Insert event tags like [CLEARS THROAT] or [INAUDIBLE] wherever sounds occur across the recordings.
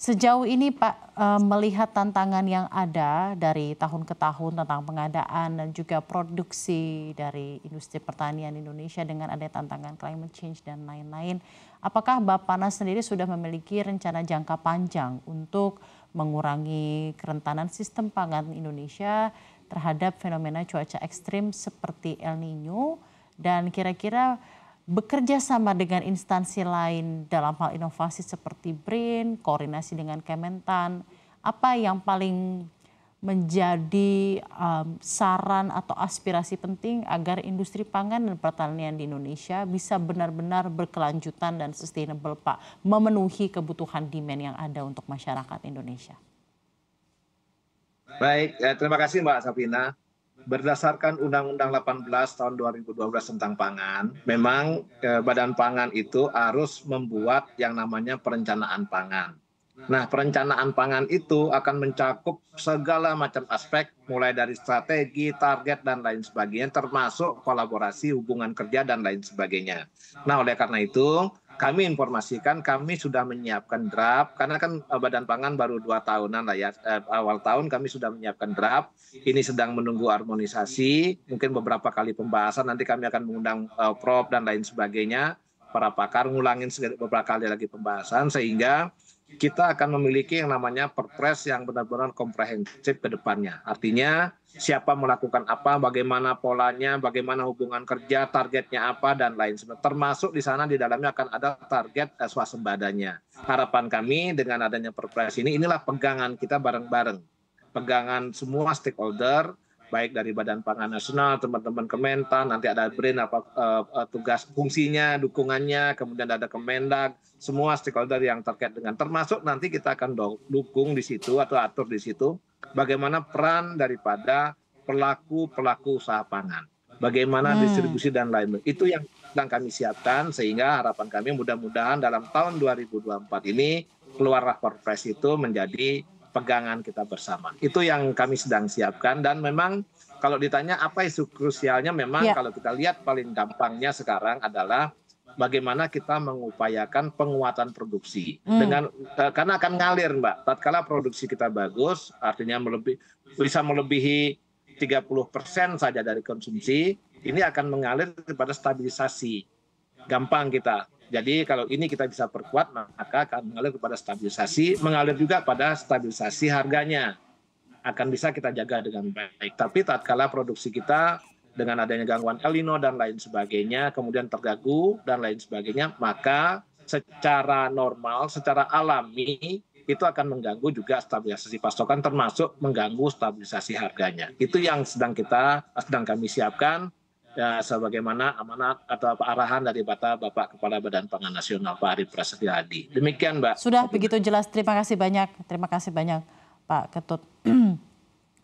Sejauh ini Pak eh, melihat tantangan yang ada dari tahun ke tahun tentang pengadaan dan juga produksi dari industri pertanian Indonesia dengan ada tantangan climate change dan lain-lain. Apakah Bapak Nas sendiri sudah memiliki rencana jangka panjang untuk mengurangi kerentanan sistem pangan Indonesia terhadap fenomena cuaca ekstrim seperti El Nino dan kira-kira bekerja sama dengan instansi lain dalam hal inovasi seperti BRIN, koordinasi dengan Kementan, apa yang paling menjadi um, saran atau aspirasi penting agar industri pangan dan pertanian di Indonesia bisa benar-benar berkelanjutan dan sustainable, Pak, memenuhi kebutuhan demand yang ada untuk masyarakat Indonesia. Baik, ya, terima kasih Mbak Safina berdasarkan Undang-Undang 18 tahun 2012 tentang pangan, memang eh, Badan Pangan itu harus membuat yang namanya perencanaan pangan. Nah, perencanaan pangan itu akan mencakup segala macam aspek, mulai dari strategi, target, dan lain sebagainya, termasuk kolaborasi, hubungan kerja, dan lain sebagainya. Nah, oleh karena itu, kami informasikan kami sudah menyiapkan draft karena kan eh, Badan Pangan baru dua tahunan lah ya eh, awal tahun kami sudah menyiapkan draft ini sedang menunggu harmonisasi mungkin beberapa kali pembahasan nanti kami akan mengundang eh, Prop dan lain sebagainya para pakar ngulangin beberapa kali lagi pembahasan sehingga kita akan memiliki yang namanya perpres yang benar-benar komprehensif ke depannya. Artinya siapa melakukan apa, bagaimana polanya, bagaimana hubungan kerja, targetnya apa, dan lain sebagainya. Termasuk di sana di dalamnya akan ada target eh, swasembadanya. Harapan kami dengan adanya perpres ini, inilah pegangan kita bareng-bareng. Pegangan semua stakeholder, baik dari Badan Pangan Nasional, teman-teman Kementan, nanti ada BRIN apa uh, tugas fungsinya, dukungannya, kemudian ada Kemendag, semua stakeholder yang terkait dengan termasuk nanti kita akan dukung di situ atau atur di situ bagaimana peran daripada pelaku-pelaku usaha pangan. Bagaimana hmm. distribusi dan lain-lain. Itu yang sedang kami siapkan sehingga harapan kami mudah-mudahan dalam tahun 2024 ini keluarlah rapor itu menjadi pegangan kita bersama. Itu yang kami sedang siapkan dan memang kalau ditanya apa isu krusialnya memang ya. kalau kita lihat paling gampangnya sekarang adalah bagaimana kita mengupayakan penguatan produksi hmm. dengan eh, karena akan ngalir Mbak. Tatkala produksi kita bagus artinya melebih bisa melebihi 30% saja dari konsumsi, ini akan mengalir kepada stabilisasi. Gampang kita jadi kalau ini kita bisa perkuat maka akan mengalir kepada stabilisasi, mengalir juga pada stabilisasi harganya. Akan bisa kita jaga dengan baik. Tapi tatkala produksi kita dengan adanya gangguan El Nino dan lain sebagainya, kemudian terganggu dan lain sebagainya, maka secara normal, secara alami itu akan mengganggu juga stabilisasi pasokan termasuk mengganggu stabilisasi harganya. Itu yang sedang kita sedang kami siapkan ya, sebagaimana amanat atau arahan dari Bapak Kepala Badan Pangan Nasional Pak Arif Prasetyo Hadi. Demikian Mbak. Sudah begitu jelas. Terima kasih banyak. Terima kasih banyak Pak Ketut. [CLEARS THROAT]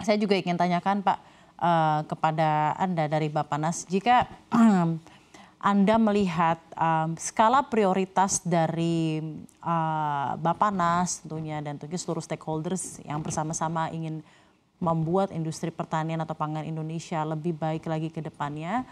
Saya juga ingin tanyakan Pak eh, kepada Anda dari Bapak Nas, jika [CLEARS THROAT] Anda melihat um, skala prioritas dari uh, Bapak Nas tentunya dan tentunya seluruh stakeholders yang bersama-sama ingin membuat industri pertanian atau pangan Indonesia lebih baik lagi ke depannya.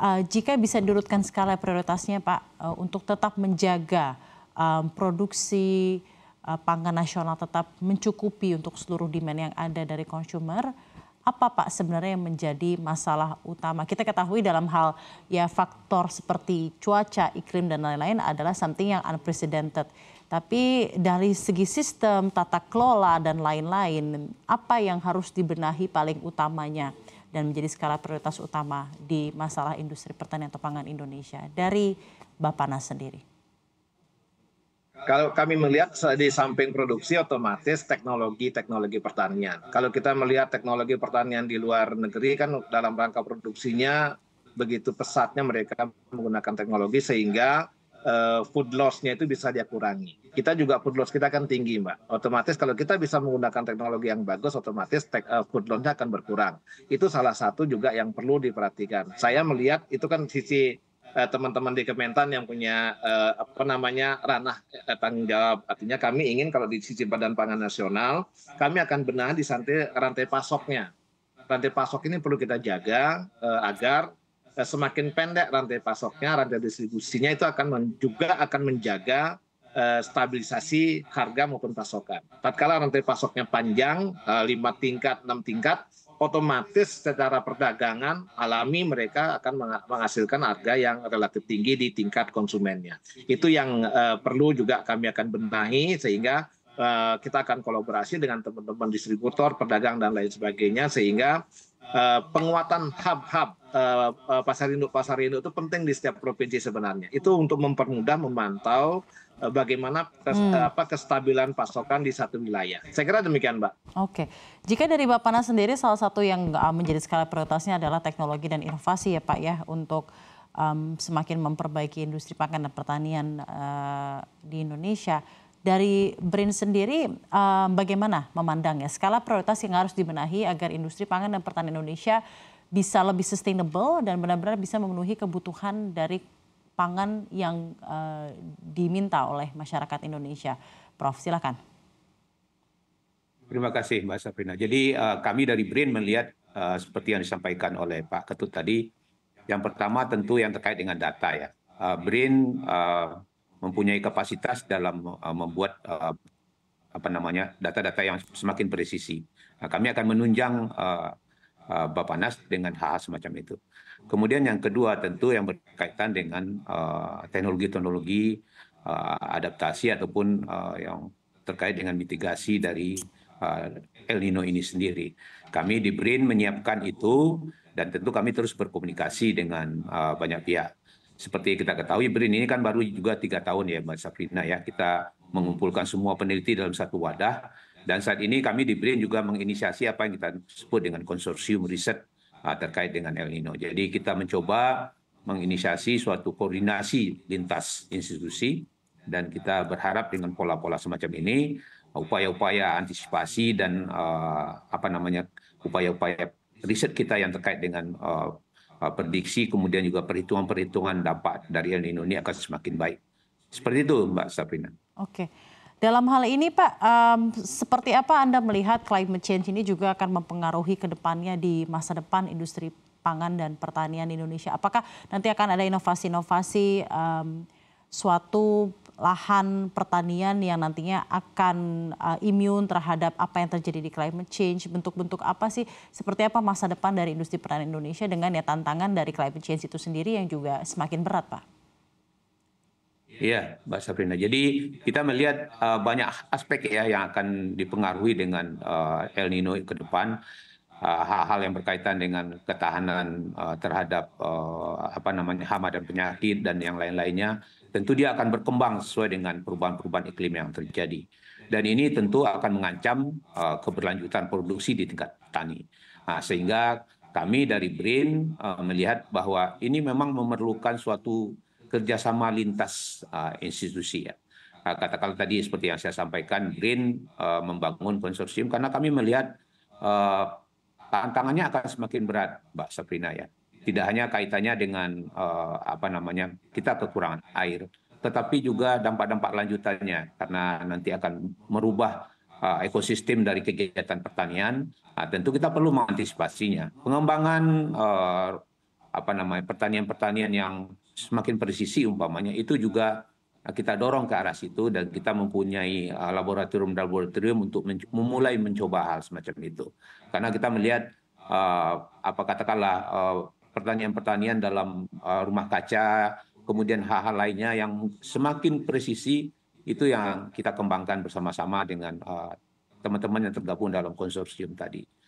Uh, jika bisa dirutkan skala prioritasnya Pak uh, untuk tetap menjaga um, produksi uh, pangan nasional tetap mencukupi untuk seluruh demand yang ada dari consumer, apa Pak sebenarnya yang menjadi masalah utama? Kita ketahui dalam hal ya faktor seperti cuaca, iklim dan lain-lain adalah something yang unprecedented. Tapi dari segi sistem, tata kelola, dan lain-lain, apa yang harus dibenahi paling utamanya dan menjadi skala prioritas utama di masalah industri pertanian atau pangan Indonesia dari Bapak Nas sendiri? Kalau kami melihat di samping produksi otomatis teknologi-teknologi pertanian. Kalau kita melihat teknologi pertanian di luar negeri kan dalam rangka produksinya begitu pesatnya mereka menggunakan teknologi sehingga uh, food loss-nya itu bisa dia kurangi. Kita juga food loss kita akan tinggi, Mbak. Otomatis kalau kita bisa menggunakan teknologi yang bagus, otomatis tech, eh, uh, food loss-nya akan berkurang. Itu salah satu juga yang perlu diperhatikan. Saya melihat itu kan sisi eh, teman-teman di Kementan yang punya uh, apa namanya ranah uh, tanggung jawab artinya kami ingin kalau di sisi Badan Pangan Nasional kami akan benahi di rantai, rantai pasoknya rantai pasok ini perlu kita jaga uh, agar Eh, semakin pendek rantai pasoknya, rantai distribusinya itu akan men, juga akan menjaga eh, stabilisasi harga maupun pasokan. Tatkala rantai pasoknya panjang, eh, lima tingkat, enam tingkat, otomatis secara perdagangan alami mereka akan menghasilkan harga yang relatif tinggi di tingkat konsumennya. Itu yang eh, perlu juga kami akan benahi sehingga eh, kita akan kolaborasi dengan teman-teman distributor, pedagang dan lain sebagainya sehingga Eh, penguatan hub-hub uh, pasar induk pasar induk itu penting di setiap provinsi sebenarnya. Itu untuk mempermudah memantau bagaimana kes, hmm. apa kestabilan pasokan di satu wilayah. Saya kira demikian, Mbak. Oke. Jika dari Bapak Nas sendiri salah satu yang menjadi skala prioritasnya adalah teknologi dan inovasi ya, Pak ya, untuk um, semakin memperbaiki industri pangan dan pertanian uh, di Indonesia. Dari BRIN sendiri, um, bagaimana memandangnya? Skala prioritas yang harus dibenahi agar industri pangan dan pertanian Indonesia bisa lebih sustainable dan benar-benar bisa memenuhi kebutuhan dari pangan yang uh, diminta oleh masyarakat Indonesia. Prof, silakan. Terima kasih Mbak Sabrina. Jadi uh, kami dari BRIN melihat uh, seperti yang disampaikan oleh Pak Ketut tadi, yang pertama tentu yang terkait dengan data ya. Uh, BRIN uh, mempunyai kapasitas dalam uh, membuat uh, apa namanya data-data yang semakin presisi. Nah, kami akan menunjang uh, uh, Nas dengan hal, hal semacam itu. Kemudian yang kedua tentu yang berkaitan dengan uh, teknologi-teknologi uh, uh, adaptasi ataupun uh, yang terkait dengan mitigasi dari uh, El Nino ini sendiri. Kami di BRIN menyiapkan itu dan tentu kami terus berkomunikasi dengan uh, banyak pihak seperti kita ketahui BRIN ini kan baru juga tiga tahun ya Mbak Safrina ya kita mengumpulkan semua peneliti dalam satu wadah dan saat ini kami di BRIN juga menginisiasi apa yang kita sebut dengan konsorsium riset ah, terkait dengan El Nino. Jadi kita mencoba menginisiasi suatu koordinasi lintas institusi dan kita berharap dengan pola-pola semacam ini upaya-upaya antisipasi dan uh, apa namanya upaya-upaya riset kita yang terkait dengan uh, prediksi kemudian juga perhitungan-perhitungan dampak dari El Nino ini akan semakin baik. Seperti itu Mbak Sabrina. Oke. Dalam hal ini Pak, um, seperti apa Anda melihat climate change ini juga akan mempengaruhi ke depannya di masa depan industri pangan dan pertanian Indonesia? Apakah nanti akan ada inovasi-inovasi um, suatu lahan pertanian yang nantinya akan uh, eh, imun terhadap apa yang terjadi di climate change? Bentuk-bentuk apa sih? Seperti apa masa depan dari industri pertanian Indonesia dengan ya tantangan dari climate change itu sendiri yang juga semakin berat, Pak? Iya, Mbak Sabrina. Jadi kita melihat uh, banyak aspek ya yang akan dipengaruhi dengan uh, El Nino ke depan hal-hal yang berkaitan dengan ketahanan uh, terhadap uh, apa namanya hama dan penyakit dan yang lain-lainnya tentu dia akan berkembang sesuai dengan perubahan-perubahan iklim yang terjadi. Dan ini tentu akan mengancam uh, keberlanjutan produksi di tingkat petani. Nah, sehingga kami dari BRIN uh, melihat bahwa ini memang memerlukan suatu kerjasama lintas uh, institusi ya. Nah, katakanlah tadi seperti yang saya sampaikan, BRIN uh, membangun konsorsium karena kami melihat uh, tantangannya akan semakin berat, Mbak Sabrina ya tidak hanya kaitannya dengan eh, apa namanya kita kekurangan air tetapi juga dampak-dampak lanjutannya karena nanti akan merubah eh, ekosistem dari kegiatan pertanian nah, tentu kita perlu mengantisipasinya pengembangan uh, apa namanya pertanian-pertanian yang semakin presisi umpamanya itu juga kita dorong ke arah situ dan kita mempunyai laboratorium-laboratorium untuk men memulai mencoba hal semacam itu karena kita melihat uh, apa katakanlah uh, pertanian-pertanian dalam eh, rumah kaca, kemudian hal-hal lainnya yang semakin presisi itu yang kita kembangkan bersama-sama dengan eh, teman -teman yang tergabung dalam konsorsium tadi.